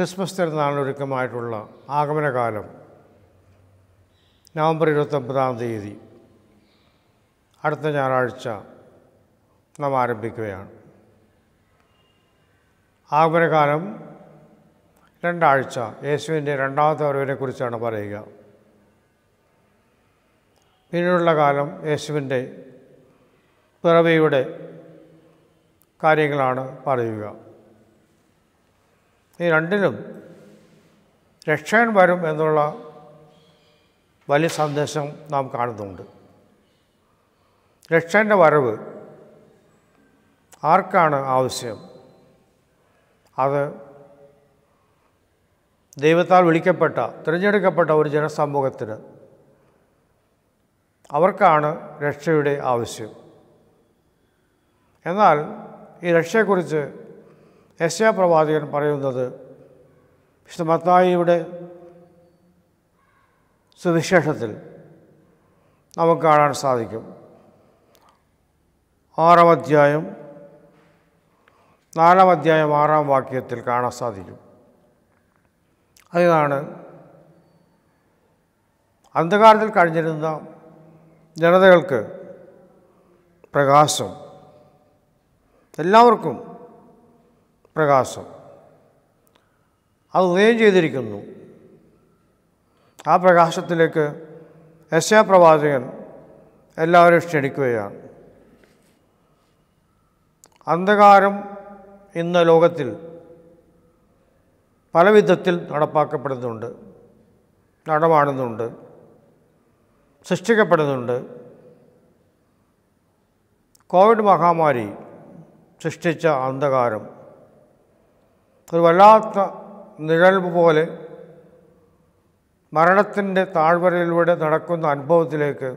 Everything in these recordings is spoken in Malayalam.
ക്രിസ്മസ് തിരുനാളിനൊരുക്കമായിട്ടുള്ള ആഗമനകാലം നവംബർ ഇരുപത്തൊമ്പതാം തീയതി അടുത്ത ഞായറാഴ്ച നാം ആരംഭിക്കുകയാണ് ആഗമനകാലം രണ്ടാഴ്ച യേശുവിൻ്റെ രണ്ടാമത്തെ വരവിനെക്കുറിച്ചാണ് പറയുക പിന്നീടുള്ള കാലം യേശുവിൻ്റെ പിറവിയുടെ കാര്യങ്ങളാണ് പറയുക ഈ രണ്ടിനും രക്ഷകൻ വരും എന്നുള്ള വലിയ സന്ദേശം നാം കാണുന്നുണ്ട് രക്ഷൻ്റെ വരവ് ആർക്കാണ് ആവശ്യം അത് ദൈവത്താൽ വിളിക്കപ്പെട്ട തിരഞ്ഞെടുക്കപ്പെട്ട ഒരു ജനസമൂഹത്തിന് അവർക്കാണ് രക്ഷയുടെ ആവശ്യം എന്നാൽ ഈ രക്ഷയെക്കുറിച്ച് യശ്യാപ്രവാചകൻ പറയുന്നത് വിശുദ്ധ മത്തായിയുടെ സുവിശേഷത്തിൽ നമുക്ക് കാണാൻ സാധിക്കും ആറാം അധ്യായം നാലാം അധ്യായം ആറാം വാക്യത്തിൽ കാണാൻ സാധിക്കും അതിനാണ് അന്ധകാരത്തിൽ കഴിഞ്ഞിരുന്ന ജനതകൾക്ക് പ്രകാശം എല്ലാവർക്കും പ്രകാശം അത് ഉദയം ചെയ്തിരിക്കുന്നു ആ പ്രകാശത്തിലേക്ക് യശാപ്രവാചകൻ എല്ലാവരും ക്ഷണിക്കുകയാണ് അന്ധകാരം ഇന്ന് ലോകത്തിൽ പല വിധത്തിൽ നടപ്പാക്കപ്പെടുന്നുണ്ട് നടമാടുന്നുണ്ട് സൃഷ്ടിക്കപ്പെടുന്നുണ്ട് കോവിഡ് മഹാമാരി സൃഷ്ടിച്ച അന്ധകാരം ഒരു വല്ലാത്ത നിഴൽവ് പോലെ മരണത്തിൻ്റെ താഴ്വരയിലൂടെ നടക്കുന്ന അനുഭവത്തിലേക്ക്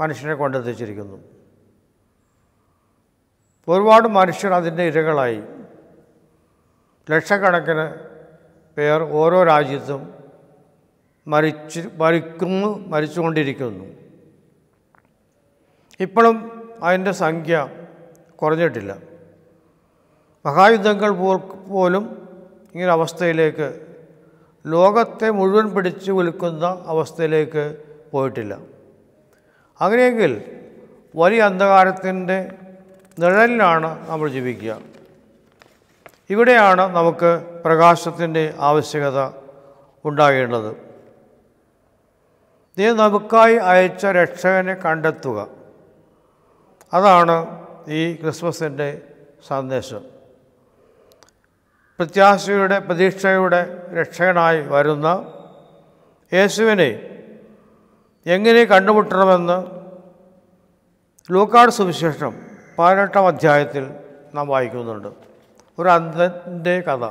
മനുഷ്യനെ കൊണ്ടെത്തിച്ചിരിക്കുന്നു ഒരുപാട് മനുഷ്യർ അതിൻ്റെ ഇരകളായി ലക്ഷക്കണക്കിന് പേർ ഓരോ രാജ്യത്തും മരിച്ച് മരിക്കുന്നു മരിച്ചുകൊണ്ടിരിക്കുന്നു ഇപ്പോഴും അതിൻ്റെ സംഖ്യ കുറഞ്ഞിട്ടില്ല മഹായുദ്ധങ്ങൾ പോലും അവസ്ഥയിലേക്ക് ലോകത്തെ മുഴുവൻ പിടിച്ചു വിൽക്കുന്ന അവസ്ഥയിലേക്ക് പോയിട്ടില്ല അങ്ങനെയെങ്കിൽ വലിയ അന്ധകാരത്തിൻ്റെ നിഴലിലാണ് നമ്മൾ ജീവിക്കുക ഇവിടെയാണ് നമുക്ക് പ്രകാശത്തിൻ്റെ ആവശ്യകത ഉണ്ടാകേണ്ടത് നീ നമുക്കായി അയച്ച രക്ഷകനെ കണ്ടെത്തുക അതാണ് ഈ ക്രിസ്മസിൻ്റെ സന്ദേശം പ്രത്യാശയുടെ പ്രതീക്ഷയുടെ രക്ഷകനായി വരുന്ന യേശുവിനെ എങ്ങനെ കണ്ടുമുട്ടണമെന്ന് ലൂക്കാട് സുവിശേഷം പതിനെട്ടാം അധ്യായത്തിൽ നാം വായിക്കുന്നുണ്ട് ഒരു അന്ധൻ്റെ കഥ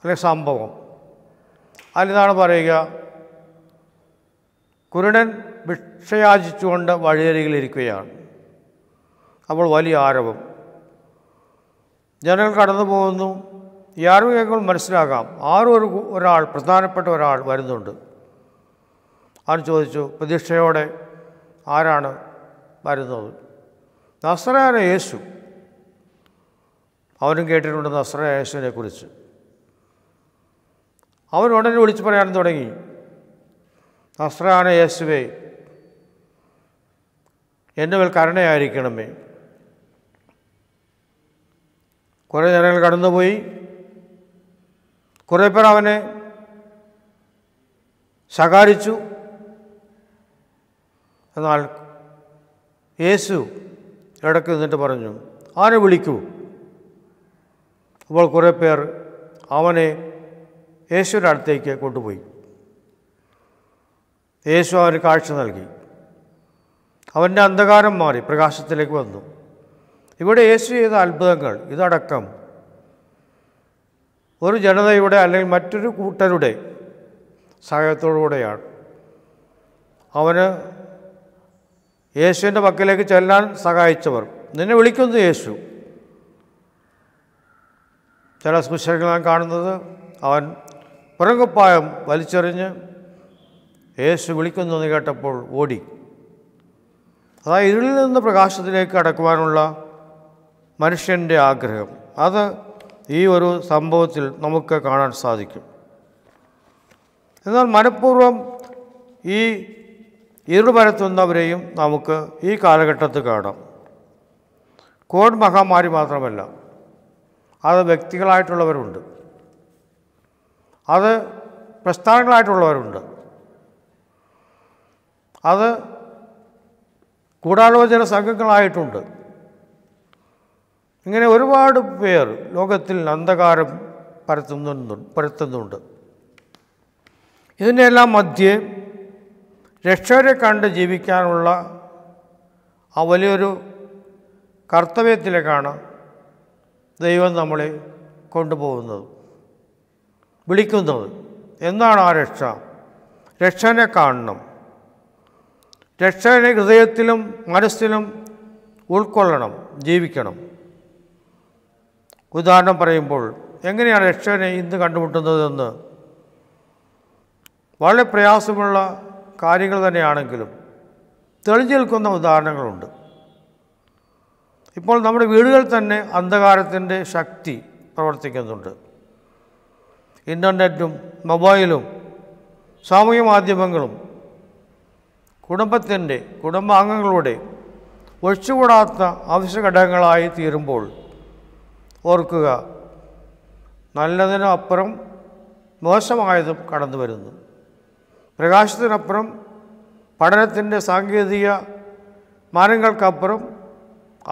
അല്ലെങ്കിൽ സംഭവം അതിലാണ് പറയുക കുരുടൻ ഭിക്ഷയാചിച്ചുകൊണ്ട് വഴിയരികിലിരിക്കുകയാണ് അപ്പോൾ വലിയ ആരവം ജനങ്ങൾ കടന്നു പോകുന്നു ഇയാൾ കേൾക്കുമ്പോൾ മനസ്സിലാകാം ആറും ഒരു ഒരാൾ പ്രധാനപ്പെട്ട ഒരാൾ വരുന്നുണ്ട് അവൻ ചോദിച്ചു പ്രതീക്ഷയോടെ ആരാണ് വരുന്നത് നസ്രാന യേശു അവനും കേട്ടിട്ടുണ്ട് നസ്ര യേശുവിനെക്കുറിച്ച് അവൻ ഉടനെ വിളിച്ചു പറയാൻ തുടങ്ങി നസ്രാന യേശുവേ എന്നിവൽ കരുണയായിരിക്കണമേ കുറേ നേരങ്ങൾ കടന്നുപോയി കുറേ പേർ അവനെ ശകാരിച്ചു എന്നാൽ യേശു ഇടയ്ക്ക് നിന്നിട്ട് പറഞ്ഞു ആരെ വിളിക്കൂ അപ്പോൾ കുറേ പേർ അവനെ യേശുവിൻ്റെ അടുത്തേക്ക് കൊണ്ടുപോയി യേശു അവന് കാഴ്ച നൽകി അവൻ്റെ അന്ധകാരം മാറി പ്രകാശത്തിലേക്ക് വന്നു ഇവിടെ യേശു ചെയ്ത അത്ഭുതങ്ങൾ ഇതടക്കം ഒരു ജനതയുടെ അല്ലെങ്കിൽ മറ്റൊരു കൂട്ടരുടെ സഹായത്തോടുകൂടെയാണ് അവന് യേശുവിൻ്റെ പക്കലേക്ക് ചെല്ലാൻ സഹായിച്ചവർ നിന്നെ വിളിക്കുന്നു യേശു ചില സുശേഷങ്ങൾ ഞാൻ കാണുന്നത് അവൻ പുറങ്കുപ്പായം വലിച്ചെറിഞ്ഞ് യേശു വിളിക്കുന്നു എന്ന് കേട്ടപ്പോൾ ഓടി അതായത് ഇരുളിൽ നിന്ന് പ്രകാശത്തിലേക്ക് അടക്കുവാനുള്ള മനുഷ്യൻ്റെ ആഗ്രഹം അത് ഈ ഒരു സംഭവത്തിൽ നമുക്ക് കാണാൻ സാധിക്കും എന്നാൽ മനഃപൂർവ്വം ഈ ഇരുപരത്തുന്നവരെയും നമുക്ക് ഈ കാലഘട്ടത്ത് കാണാം കോവിഡ് മഹാമാരി മാത്രമല്ല അത് വ്യക്തികളായിട്ടുള്ളവരുണ്ട് അത് പ്രസ്ഥാനങ്ങളായിട്ടുള്ളവരുണ്ട് അത് ഗൂഢാലോചന സംഘങ്ങളായിട്ടുണ്ട് ഇങ്ങനെ ഒരുപാട് പേർ ലോകത്തിൽ അന്ധകാരം പരത്തുന്നു പരത്തുന്നുണ്ട് ഇതിനെല്ലാം മധ്യേ രക്ഷകരെ കണ്ട് ജീവിക്കാനുള്ള ആ വലിയൊരു കർത്തവ്യത്തിലേക്കാണ് ദൈവം നമ്മളെ കൊണ്ടുപോകുന്നത് വിളിക്കുന്നത് എന്താണ് ആ രക്ഷ രക്ഷനെ കാണണം രക്ഷകനെ ഹൃദയത്തിലും മനസ്സിലും ഉൾക്കൊള്ളണം ജീവിക്കണം ഉദാഹരണം പറയുമ്പോൾ എങ്ങനെയാണ് യക്ഷനെ ഇന്ന് കണ്ടുമുട്ടുന്നതെന്ന് വളരെ പ്രയാസമുള്ള കാര്യങ്ങൾ തന്നെയാണെങ്കിലും തെളിഞ്ഞു നിൽക്കുന്ന ഉദാഹരണങ്ങളുണ്ട് ഇപ്പോൾ നമ്മുടെ വീടുകളിൽ തന്നെ അന്ധകാരത്തിൻ്റെ ശക്തി പ്രവർത്തിക്കുന്നുണ്ട് ഇൻ്റർനെറ്റും മൊബൈലും സാമൂഹ്യ മാധ്യമങ്ങളും കുടുംബത്തിൻ്റെ കുടുംബാംഗങ്ങളുടെ ഒഴിച്ചുകൂടാത്ത ആവശ്യ ഘടകങ്ങളായി തീരുമ്പോൾ ഓർക്കുക നല്ലതിനപ്പുറം മോശമായതും കടന്നു വരുന്നു പ്രകാശത്തിനപ്പുറം പഠനത്തിൻ്റെ സാങ്കേതിക മാനങ്ങൾക്കപ്പുറം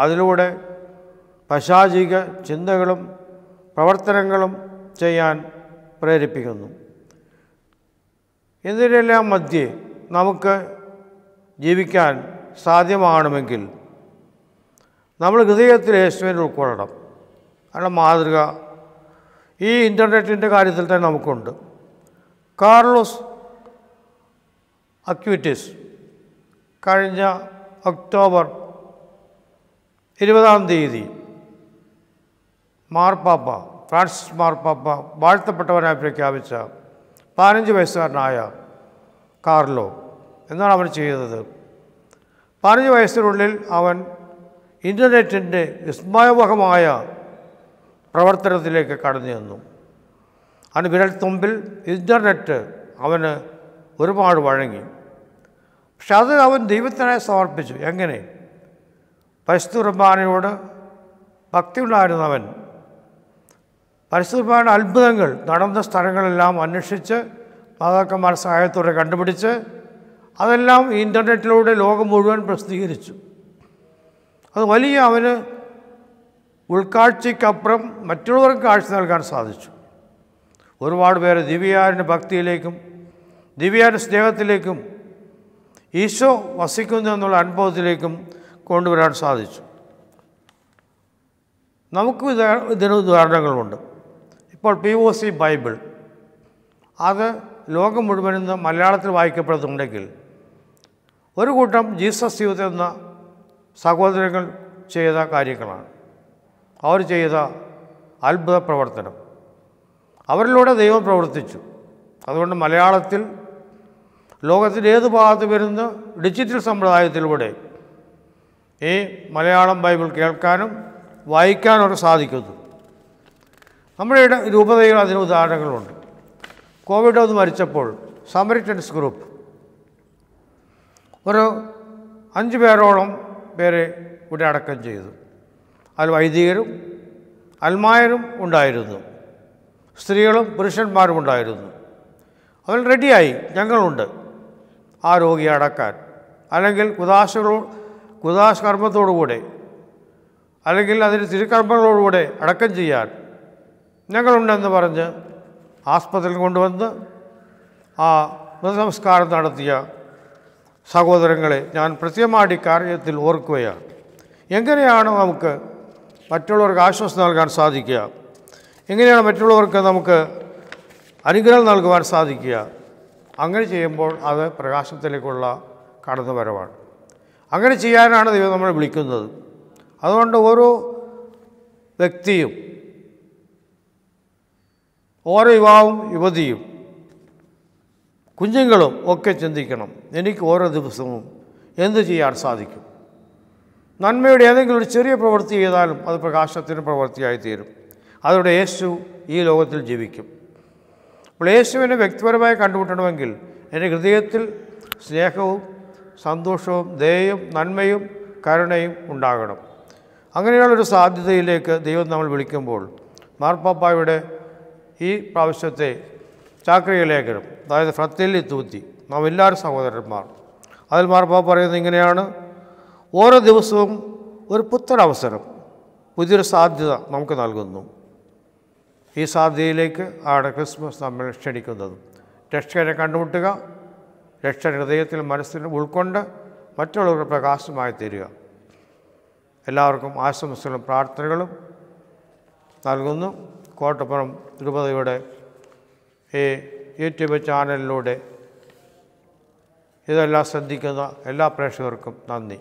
അതിലൂടെ പശാചിക ചിന്തകളും പ്രവർത്തനങ്ങളും ചെയ്യാൻ പ്രേരിപ്പിക്കുന്നു ഇതിനെല്ലാം മധ്യേ നമുക്ക് ജീവിക്കാൻ സാധ്യമാകണമെങ്കിൽ നമ്മൾ ഹൃദയത്തിൽ യേശുവിനെ ഉൾക്കൊള്ളണം അല്ല മാതൃക ഈ ഇൻ്റർനെറ്റിൻ്റെ കാര്യത്തിൽ തന്നെ നമുക്കുണ്ട് കാർലോസ് അക്യൂറ്റീസ് കഴിഞ്ഞ ഒക്ടോബർ ഇരുപതാം തീയതി മാർപ്പാപ്പ ഫ്രാൻസിസ് മാർപ്പാപ്പ വാഴ്ത്തപ്പെട്ടവനായി പ്രഖ്യാപിച്ച പതിനഞ്ച് വയസ്സുകാരനായ കാർലോ എന്നാണ് അവൻ ചെയ്തത് പതിനഞ്ച് വയസ്സിനുള്ളിൽ അവൻ ഇൻ്റർനെറ്റിൻ്റെ വിസ്മയവഹമായ പ്രവർത്തനത്തിലേക്ക് കടന്നു ചെന്നു അവന് വിരൽത്തുമ്പിൽ ഇൻ്റർനെറ്റ് അവന് ഒരുപാട് വഴങ്ങി പക്ഷെ അത് അവൻ ദൈവത്തിനെ സമർപ്പിച്ചു എങ്ങനെ പരിശുദ്ധുർബാനയോട് ഭക്തി ഉണ്ടായിരുന്നവൻ പരിശുദ്ധുർബാന അത്ഭുതങ്ങൾ നടന്ന സ്ഥലങ്ങളെല്ലാം അന്വേഷിച്ച് മാതാക്കന്മാർ സഹായത്തോടെ കണ്ടുപിടിച്ച് അതെല്ലാം ഇൻ്റർനെറ്റിലൂടെ ലോകം മുഴുവൻ പ്രസിദ്ധീകരിച്ചു അത് വലിയ അവന് ഉൾക്കാഴ്ചയ്ക്കപ്പുറം മറ്റുള്ളവർക്ക് കാഴ്ച നൽകാൻ സാധിച്ചു ഒരുപാട് പേര് ദിവ്യാരൻ്റെ ഭക്തിയിലേക്കും ദിവ്യാരൻ്റെ സ്നേഹത്തിലേക്കും ഈശോ വസിക്കുന്നു എന്നുള്ള അനുഭവത്തിലേക്കും കൊണ്ടുവരാൻ സാധിച്ചു നമുക്ക് ഇതിന് ഉദാഹരണങ്ങളുണ്ട് ഇപ്പോൾ പി ഒ സി ബൈബിൾ അത് ലോകം മുഴുവനും മലയാളത്തിൽ വായിക്കപ്പെടുന്നുണ്ടെങ്കിൽ ഒരു കൂട്ടം ജീസസ് യൂത്ത് എന്ന സഹോദരങ്ങൾ ചെയ്ത കാര്യങ്ങളാണ് അവർ ചെയ്ത അത്ഭുത പ്രവർത്തനം അവരിലൂടെ ദൈവം പ്രവർത്തിച്ചു അതുകൊണ്ട് മലയാളത്തിൽ ലോകത്തിൻ്റെ ഏത് ഭാഗത്ത് വരുന്ന ഡിജിറ്റൽ സമ്പ്രദായത്തിലൂടെ ഈ മലയാളം ബൈബിൾ കേൾക്കാനും വായിക്കാനും അവർ സാധിക്കുന്നു നമ്മുടെ രൂപതയിൽ അതിന് ഉദാഹരണങ്ങളുണ്ട് കോവിഡ് ഒന്ന് മരിച്ചപ്പോൾ സമരിറ്റൻസ് ഗ്രൂപ്പ് ഒരു അഞ്ച് പേരോളം പേരെ ഇവിടെ അടക്കം ചെയ്തു അതിൽ വൈദികരും അൽമായരും ഉണ്ടായിരുന്നു സ്ത്രീകളും പുരുഷന്മാരും ഉണ്ടായിരുന്നു അവൻ റെഡിയായി ഞങ്ങളുണ്ട് ആ രോഗിയെ അടക്കാൻ അല്ലെങ്കിൽ കുദാശകളോ കുദാശ കർമ്മത്തോടുകൂടെ അല്ലെങ്കിൽ അതിന് തിരുക്കർമ്മങ്ങളോടുകൂടെ അടക്കം ചെയ്യാൻ ഞങ്ങളുണ്ടെന്ന് പറഞ്ഞ് ആസ്പത്രിയിൽ കൊണ്ടുവന്ന് ആ മൃതസംസ്കാരം നടത്തിയ സഹോദരങ്ങളെ ഞാൻ പ്രത്യേകമായിട്ട് കാര്യത്തിൽ ഓർക്കുകയാണ് എങ്ങനെയാണ് നമുക്ക് മറ്റുള്ളവർക്ക് ആശ്വാസം നൽകാൻ സാധിക്കുക എങ്ങനെയാണ് മറ്റുള്ളവർക്ക് നമുക്ക് അനുഗ്രഹം നൽകുവാൻ സാധിക്കുക അങ്ങനെ ചെയ്യുമ്പോൾ അത് പ്രകാശത്തിലേക്കുള്ള കടന്നുവരവാണ് അങ്ങനെ ചെയ്യാനാണ് ദൈവം നമ്മളെ വിളിക്കുന്നത് അതുകൊണ്ട് ഓരോ വ്യക്തിയും ഓരോ യുവാവും യുവതിയും കുഞ്ഞുങ്ങളും ഒക്കെ ചിന്തിക്കണം എനിക്ക് ഓരോ ദിവസവും എന്ത് ചെയ്യാൻ സാധിക്കും നന്മയുടെ ഏതെങ്കിലും ഒരു ചെറിയ പ്രവൃത്തി ചെയ്താലും അത് പ്രകാശത്തിന് പ്രവൃത്തിയായി തീരും അതോടെ യേശു ഈ ലോകത്തിൽ ജീവിക്കും അപ്പോൾ യേശുവിനെ വ്യക്തിപരമായി കണ്ടുമുട്ടണമെങ്കിൽ എൻ്റെ ഹൃദയത്തിൽ സ്നേഹവും സന്തോഷവും ദയയും നന്മയും കരുണയും ഉണ്ടാകണം അങ്ങനെയുള്ളൊരു സാധ്യതയിലേക്ക് ദൈവം നമ്മൾ വിളിക്കുമ്പോൾ മാർപ്പാപ്പായുടെ ഈ പ്രാവശ്യത്തെ ചാക്രിക ലേഖനം അതായത് ഫ്രത്തില്ലി തൂത്തി നാം എല്ലാവരും സഹോദരന്മാർ അതിൽ മാർപ്പാപ്പ പറയുന്നത് ഇങ്ങനെയാണ് ഓരോ ദിവസവും ഒരു പുത്തരവസരം പുതിയൊരു സാധ്യത നമുക്ക് നൽകുന്നു ഈ സാധ്യതയിലേക്ക് ആണ് ക്രിസ്മസ് നമ്മൾ ക്ഷണിക്കുന്നത് രക്ഷകരെ കണ്ടുമുട്ടുക രക്ഷ ഹൃദയത്തിൽ മനസ്സിൽ ഉൾക്കൊണ്ട് മറ്റുള്ളവർക്ക് പ്രകാശമായി തീരുക എല്ലാവർക്കും ആശംസകളും പ്രാർത്ഥനകളും നൽകുന്നു കോട്ടപ്പുറം രൂപതയുടെ ഈ യൂട്യൂബ് ചാനലിലൂടെ ഇതെല്ലാം ശ്രദ്ധിക്കുന്ന എല്ലാ പ്രേക്ഷകർക്കും നന്ദി